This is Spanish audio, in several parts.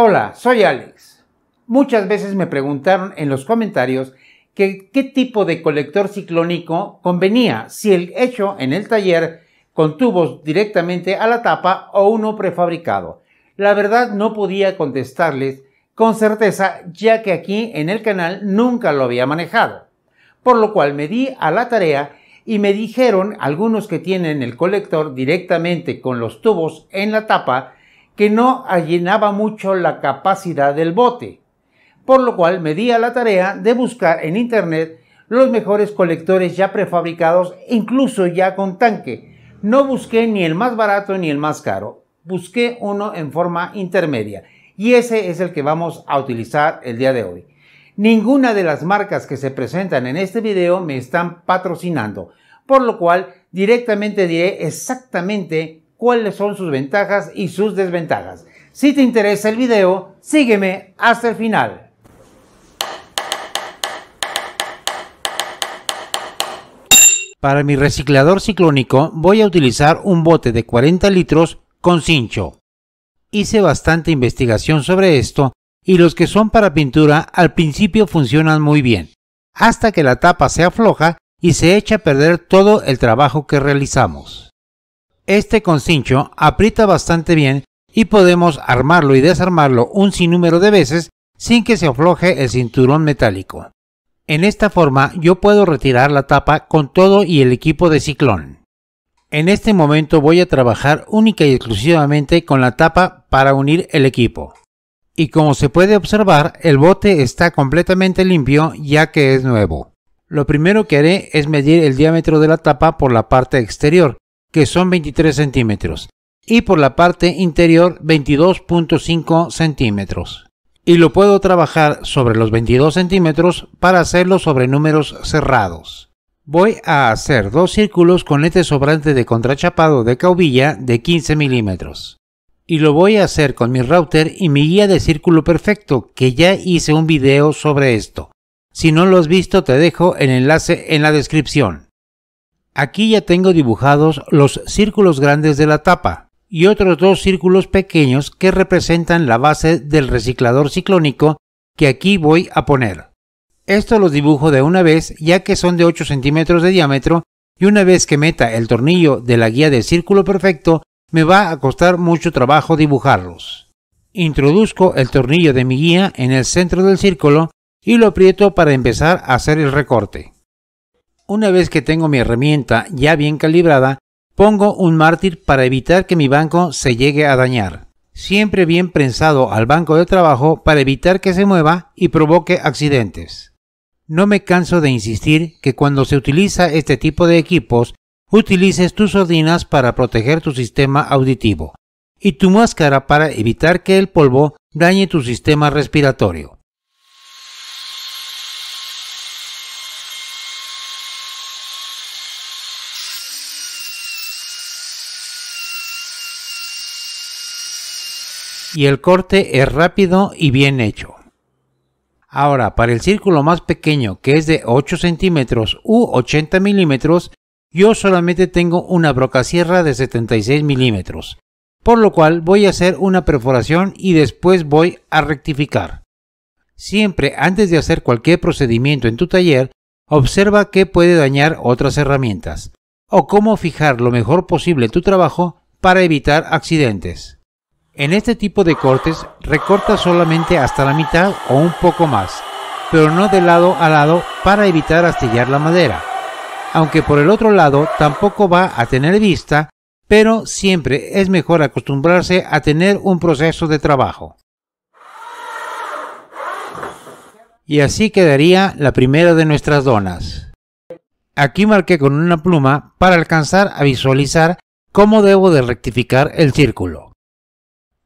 Hola, soy Alex. Muchas veces me preguntaron en los comentarios que, qué tipo de colector ciclónico convenía, si el hecho en el taller con tubos directamente a la tapa o uno prefabricado. La verdad no podía contestarles con certeza ya que aquí en el canal nunca lo había manejado. Por lo cual me di a la tarea y me dijeron algunos que tienen el colector directamente con los tubos en la tapa que no allenaba mucho la capacidad del bote, por lo cual me di a la tarea de buscar en internet los mejores colectores ya prefabricados, incluso ya con tanque. No busqué ni el más barato ni el más caro, busqué uno en forma intermedia y ese es el que vamos a utilizar el día de hoy. Ninguna de las marcas que se presentan en este video me están patrocinando, por lo cual directamente diré exactamente cuáles son sus ventajas y sus desventajas. Si te interesa el video, sígueme hasta el final. Para mi reciclador ciclónico voy a utilizar un bote de 40 litros con cincho. Hice bastante investigación sobre esto y los que son para pintura al principio funcionan muy bien, hasta que la tapa se afloja y se echa a perder todo el trabajo que realizamos. Este concincho aprieta bastante bien y podemos armarlo y desarmarlo un sinnúmero de veces sin que se afloje el cinturón metálico. En esta forma yo puedo retirar la tapa con todo y el equipo de ciclón. En este momento voy a trabajar única y exclusivamente con la tapa para unir el equipo. Y como se puede observar, el bote está completamente limpio ya que es nuevo. Lo primero que haré es medir el diámetro de la tapa por la parte exterior que son 23 centímetros, y por la parte interior 22.5 centímetros. Y lo puedo trabajar sobre los 22 centímetros para hacerlo sobre números cerrados. Voy a hacer dos círculos con este sobrante de contrachapado de caubilla de 15 milímetros. Y lo voy a hacer con mi router y mi guía de círculo perfecto, que ya hice un video sobre esto. Si no lo has visto te dejo el enlace en la descripción. Aquí ya tengo dibujados los círculos grandes de la tapa y otros dos círculos pequeños que representan la base del reciclador ciclónico que aquí voy a poner. Esto los dibujo de una vez ya que son de 8 centímetros de diámetro y una vez que meta el tornillo de la guía de círculo perfecto me va a costar mucho trabajo dibujarlos. Introduzco el tornillo de mi guía en el centro del círculo y lo aprieto para empezar a hacer el recorte. Una vez que tengo mi herramienta ya bien calibrada, pongo un mártir para evitar que mi banco se llegue a dañar. Siempre bien prensado al banco de trabajo para evitar que se mueva y provoque accidentes. No me canso de insistir que cuando se utiliza este tipo de equipos, utilices tus sordinas para proteger tu sistema auditivo y tu máscara para evitar que el polvo dañe tu sistema respiratorio. y el corte es rápido y bien hecho. Ahora, para el círculo más pequeño que es de 8 centímetros u 80 milímetros, yo solamente tengo una broca sierra de 76 milímetros, por lo cual voy a hacer una perforación y después voy a rectificar. Siempre antes de hacer cualquier procedimiento en tu taller, observa qué puede dañar otras herramientas, o cómo fijar lo mejor posible tu trabajo para evitar accidentes. En este tipo de cortes recorta solamente hasta la mitad o un poco más, pero no de lado a lado para evitar astillar la madera. Aunque por el otro lado tampoco va a tener vista, pero siempre es mejor acostumbrarse a tener un proceso de trabajo. Y así quedaría la primera de nuestras donas. Aquí marqué con una pluma para alcanzar a visualizar cómo debo de rectificar el círculo.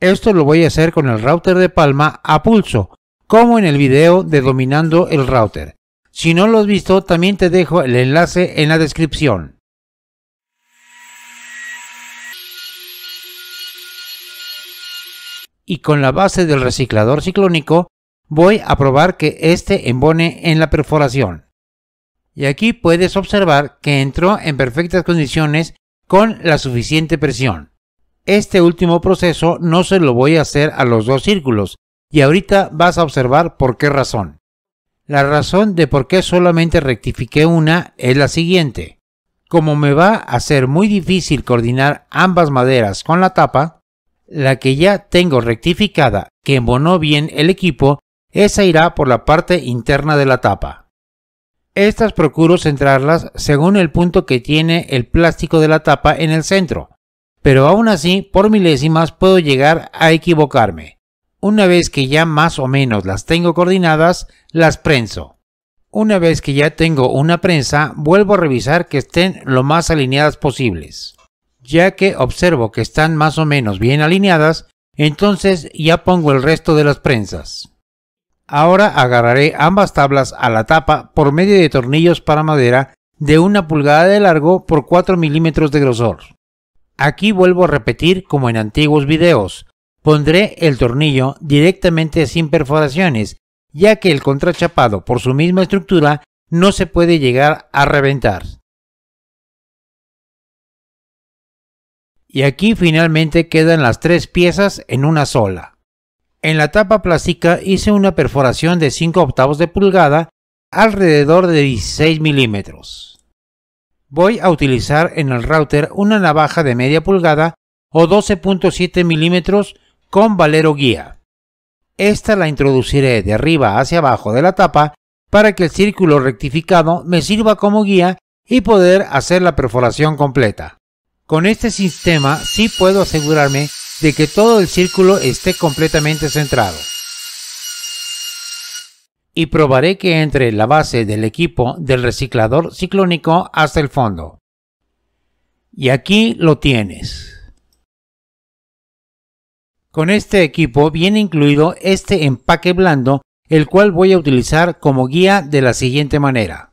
Esto lo voy a hacer con el router de palma a pulso, como en el video de dominando el router. Si no lo has visto, también te dejo el enlace en la descripción. Y con la base del reciclador ciclónico, voy a probar que este embone en la perforación. Y aquí puedes observar que entró en perfectas condiciones con la suficiente presión. Este último proceso no se lo voy a hacer a los dos círculos y ahorita vas a observar por qué razón. La razón de por qué solamente rectifiqué una es la siguiente. Como me va a ser muy difícil coordinar ambas maderas con la tapa, la que ya tengo rectificada, que embonó bien el equipo, esa irá por la parte interna de la tapa. Estas procuro centrarlas según el punto que tiene el plástico de la tapa en el centro pero aún así, por milésimas puedo llegar a equivocarme. Una vez que ya más o menos las tengo coordinadas, las prenso. Una vez que ya tengo una prensa, vuelvo a revisar que estén lo más alineadas posibles. Ya que observo que están más o menos bien alineadas, entonces ya pongo el resto de las prensas. Ahora agarraré ambas tablas a la tapa por medio de tornillos para madera de una pulgada de largo por 4 milímetros de grosor. Aquí vuelvo a repetir como en antiguos videos, pondré el tornillo directamente sin perforaciones, ya que el contrachapado por su misma estructura no se puede llegar a reventar. Y aquí finalmente quedan las tres piezas en una sola. En la tapa plástica hice una perforación de 5 octavos de pulgada alrededor de 16 milímetros voy a utilizar en el router una navaja de media pulgada o 12.7 milímetros con valero guía. Esta la introduciré de arriba hacia abajo de la tapa para que el círculo rectificado me sirva como guía y poder hacer la perforación completa. Con este sistema sí puedo asegurarme de que todo el círculo esté completamente centrado y probaré que entre la base del equipo del reciclador ciclónico hasta el fondo. Y aquí lo tienes. Con este equipo viene incluido este empaque blando, el cual voy a utilizar como guía de la siguiente manera.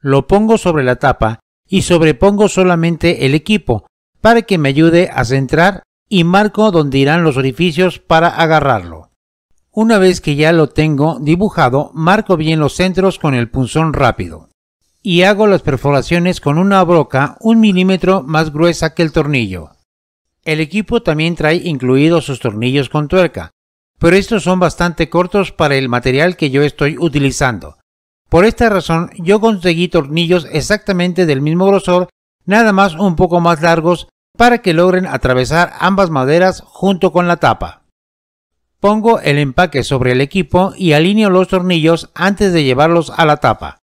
Lo pongo sobre la tapa y sobrepongo solamente el equipo para que me ayude a centrar y marco donde irán los orificios para agarrarlo. Una vez que ya lo tengo dibujado, marco bien los centros con el punzón rápido y hago las perforaciones con una broca un milímetro más gruesa que el tornillo. El equipo también trae incluidos sus tornillos con tuerca, pero estos son bastante cortos para el material que yo estoy utilizando. Por esta razón yo conseguí tornillos exactamente del mismo grosor, nada más un poco más largos para que logren atravesar ambas maderas junto con la tapa. Pongo el empaque sobre el equipo y alineo los tornillos antes de llevarlos a la tapa.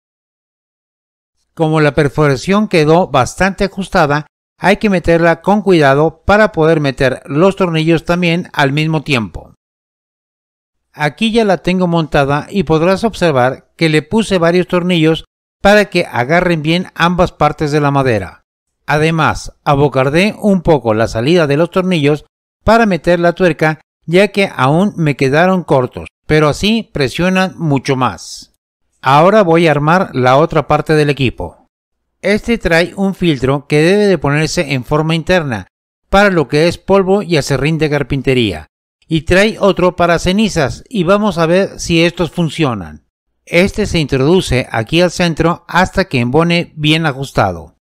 Como la perforación quedó bastante ajustada, hay que meterla con cuidado para poder meter los tornillos también al mismo tiempo. Aquí ya la tengo montada y podrás observar que le puse varios tornillos para que agarren bien ambas partes de la madera. Además, abocardé un poco la salida de los tornillos para meter la tuerca ya que aún me quedaron cortos, pero así presionan mucho más. Ahora voy a armar la otra parte del equipo. Este trae un filtro que debe de ponerse en forma interna para lo que es polvo y acerrín de carpintería. Y trae otro para cenizas y vamos a ver si estos funcionan. Este se introduce aquí al centro hasta que embone bien ajustado.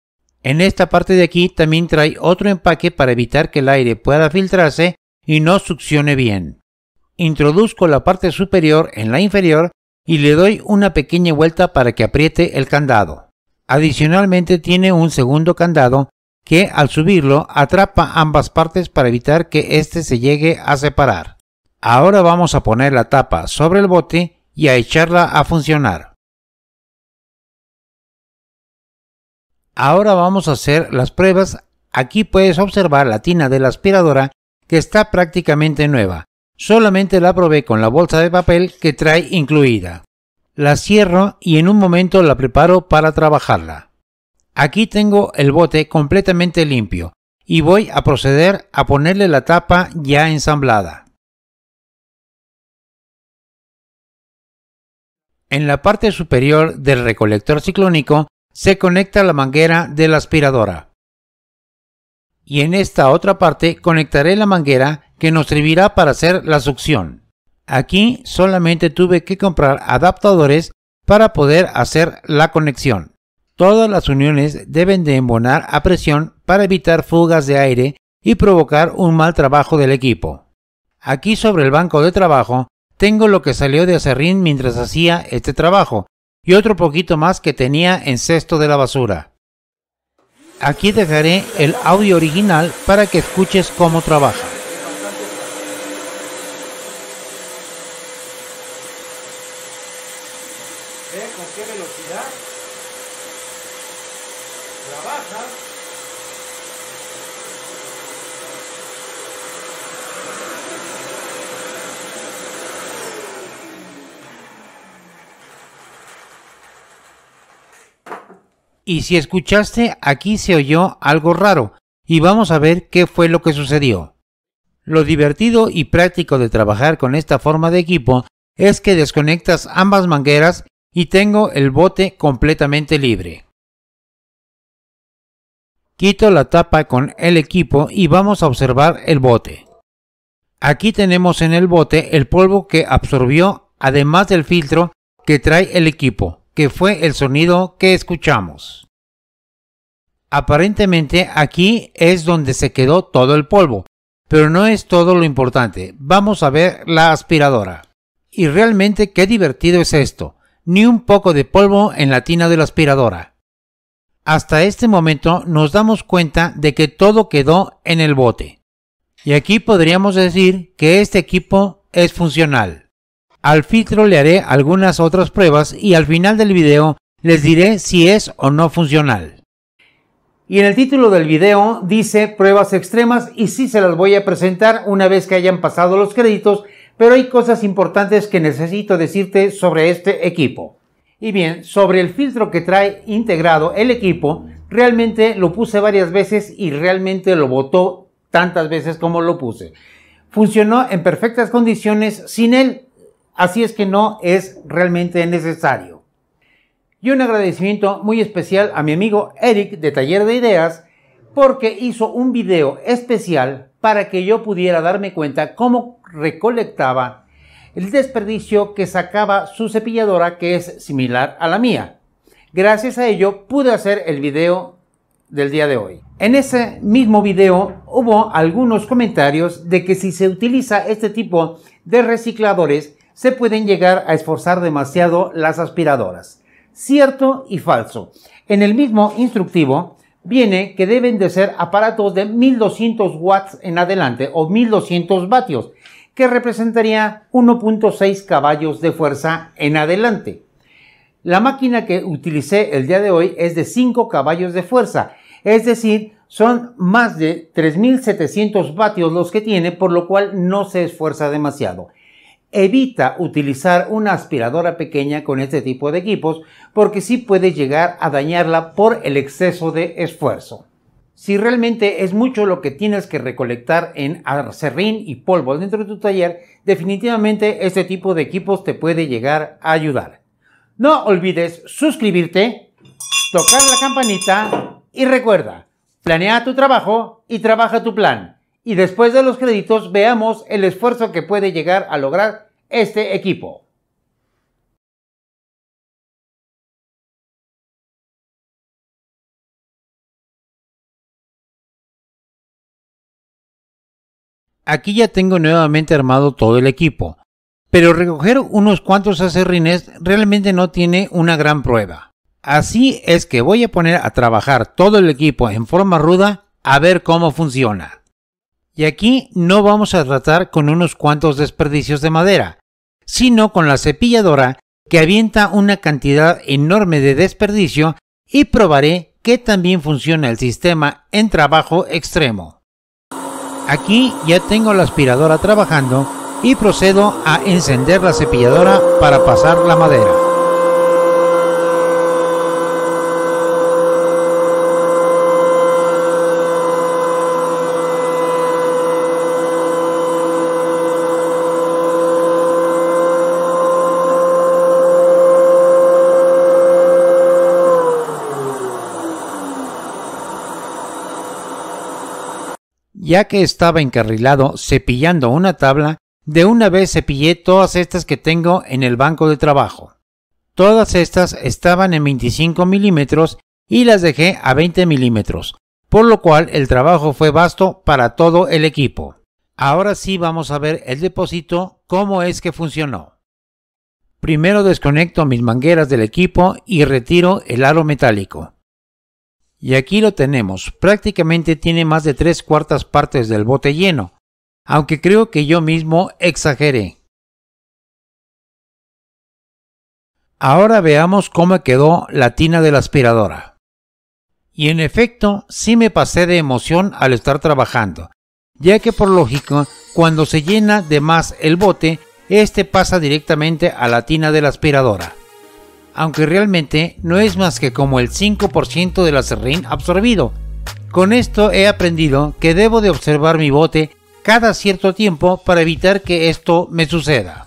En esta parte de aquí también trae otro empaque para evitar que el aire pueda filtrarse y no succione bien. Introduzco la parte superior en la inferior y le doy una pequeña vuelta para que apriete el candado. Adicionalmente tiene un segundo candado que al subirlo atrapa ambas partes para evitar que éste se llegue a separar. Ahora vamos a poner la tapa sobre el bote y a echarla a funcionar. Ahora vamos a hacer las pruebas. Aquí puedes observar la tina de la aspiradora que está prácticamente nueva. Solamente la probé con la bolsa de papel que trae incluida. La cierro y en un momento la preparo para trabajarla. Aquí tengo el bote completamente limpio y voy a proceder a ponerle la tapa ya ensamblada. En la parte superior del recolector ciclónico se conecta la manguera de la aspiradora y en esta otra parte conectaré la manguera que nos servirá para hacer la succión. Aquí solamente tuve que comprar adaptadores para poder hacer la conexión. Todas las uniones deben de embonar a presión para evitar fugas de aire y provocar un mal trabajo del equipo. Aquí sobre el banco de trabajo tengo lo que salió de acerrín mientras hacía este trabajo y otro poquito más que tenía en cesto de la basura. Aquí dejaré el audio original para que escuches cómo trabaja. Eh, con qué velocidad trabaja y si escuchaste aquí se oyó algo raro y vamos a ver qué fue lo que sucedió. Lo divertido y práctico de trabajar con esta forma de equipo es que desconectas ambas mangueras y tengo el bote completamente libre. Quito la tapa con el equipo y vamos a observar el bote. Aquí tenemos en el bote el polvo que absorbió además del filtro que trae el equipo que fue el sonido que escuchamos. Aparentemente aquí es donde se quedó todo el polvo, pero no es todo lo importante. Vamos a ver la aspiradora. Y realmente qué divertido es esto. Ni un poco de polvo en la tina de la aspiradora. Hasta este momento nos damos cuenta de que todo quedó en el bote. Y aquí podríamos decir que este equipo es funcional. Al filtro le haré algunas otras pruebas y al final del video les diré si es o no funcional. Y en el título del video dice pruebas extremas y sí se las voy a presentar una vez que hayan pasado los créditos, pero hay cosas importantes que necesito decirte sobre este equipo. Y bien, sobre el filtro que trae integrado el equipo, realmente lo puse varias veces y realmente lo botó tantas veces como lo puse. Funcionó en perfectas condiciones sin él, Así es que no es realmente necesario. Y un agradecimiento muy especial a mi amigo Eric de Taller de Ideas porque hizo un video especial para que yo pudiera darme cuenta cómo recolectaba el desperdicio que sacaba su cepilladora que es similar a la mía. Gracias a ello pude hacer el video del día de hoy. En ese mismo video hubo algunos comentarios de que si se utiliza este tipo de recicladores se pueden llegar a esforzar demasiado las aspiradoras. Cierto y falso. En el mismo instructivo viene que deben de ser aparatos de 1200 watts en adelante o 1200 vatios, que representaría 1.6 caballos de fuerza en adelante. La máquina que utilicé el día de hoy es de 5 caballos de fuerza, es decir, son más de 3.700 vatios los que tiene, por lo cual no se esfuerza demasiado. Evita utilizar una aspiradora pequeña con este tipo de equipos porque sí puede llegar a dañarla por el exceso de esfuerzo. Si realmente es mucho lo que tienes que recolectar en aserrín y polvo dentro de tu taller, definitivamente este tipo de equipos te puede llegar a ayudar. No olvides suscribirte, tocar la campanita y recuerda, planea tu trabajo y trabaja tu plan y después de los créditos veamos el esfuerzo que puede llegar a lograr este equipo. Aquí ya tengo nuevamente armado todo el equipo, pero recoger unos cuantos acerrines realmente no tiene una gran prueba. Así es que voy a poner a trabajar todo el equipo en forma ruda a ver cómo funciona. Y aquí no vamos a tratar con unos cuantos desperdicios de madera, sino con la cepilladora que avienta una cantidad enorme de desperdicio y probaré que también funciona el sistema en trabajo extremo. Aquí ya tengo la aspiradora trabajando y procedo a encender la cepilladora para pasar la madera. ya que estaba encarrilado cepillando una tabla, de una vez cepillé todas estas que tengo en el banco de trabajo. Todas estas estaban en 25 milímetros y las dejé a 20 milímetros, por lo cual el trabajo fue vasto para todo el equipo. Ahora sí vamos a ver el depósito, cómo es que funcionó. Primero desconecto mis mangueras del equipo y retiro el aro metálico. Y aquí lo tenemos, prácticamente tiene más de tres cuartas partes del bote lleno, aunque creo que yo mismo exageré. Ahora veamos cómo quedó la tina de la aspiradora. Y en efecto, sí me pasé de emoción al estar trabajando, ya que por lógico, cuando se llena de más el bote, este pasa directamente a la tina de la aspiradora aunque realmente no es más que como el 5% del acerrín absorbido. Con esto he aprendido que debo de observar mi bote cada cierto tiempo para evitar que esto me suceda.